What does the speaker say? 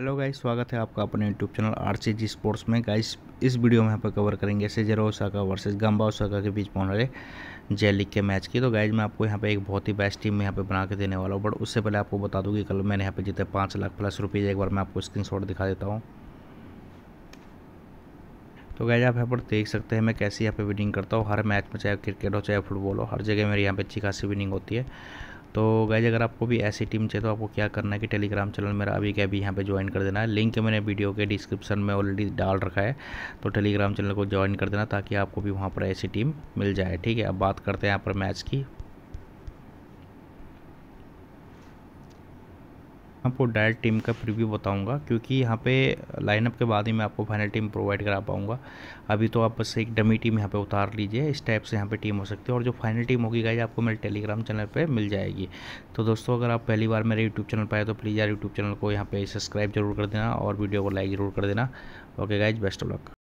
hello guys स्वागत है आपका अपने YouTube channel R C G sports में गाइस इस वीडियो में यहाँ पर कवर करेंगे Cerezo Osaka versus Gamba Osaka के बीच पहुँच रहे जे लीग के मैच की तो गाइज मैं आपको यहाँ पे एक बहुत ही बेस्ट टीम यहाँ पे बना के देने वाला हूँ बट उससे पहले आपको बता दूँ कि कल मैंने यहाँ पर जीते पाँच लाख प्लस रुपीज़ एक बार मैं आपको स्क्रीन दिखा देता हूँ तो गाइज आप यहाँ पर देख सकते हैं मैं कैसे यहाँ पे विनिंग करता हूँ हर मैच में चाहे क्रिकेट हो चाहे फुटबॉल हो हर जगह मेरी यहाँ पर अच्छी खासी विनिंग होती है तो गैज अगर आपको भी ऐसी टीम चाहिए तो आपको क्या करना है कि टेलीग्राम चैनल मेरा अभी क्या अभी यहाँ पे ज्वाइन कर देना है लिंक मैंने वीडियो के डिस्क्रिप्शन में ऑलरेडी डाल रखा है तो टेलीग्राम चैनल को ज्वाइन कर देना ताकि आपको भी वहाँ पर ऐसी टीम मिल जाए ठीक है अब बात करते हैं यहाँ पर मैच की आपको डायरेक्ट टीम का प्रीव्यू बताऊंगा क्योंकि यहाँ पे लाइनअप के बाद ही मैं आपको फाइनल टीम प्रोवाइड करा पाऊंगा अभी तो आप बस एक डमी टीम यहाँ पे उतार लीजिए इस टाइप से यहाँ पे टीम हो सकती है और जो फाइनल टीम होगी गाइज आपको मेरे टेलीग्राम चैनल पर मिल जाएगी तो दोस्तों अगर आप पहली बार मेरे यूट्यूब चैनल पर आए तो प्लीज़ यार यूट्यूब चैनल को यहाँ पर सब्सक्राइब जरूर कर देना और वीडियो को लाइक ज़रूर कर देना okay guys best of luck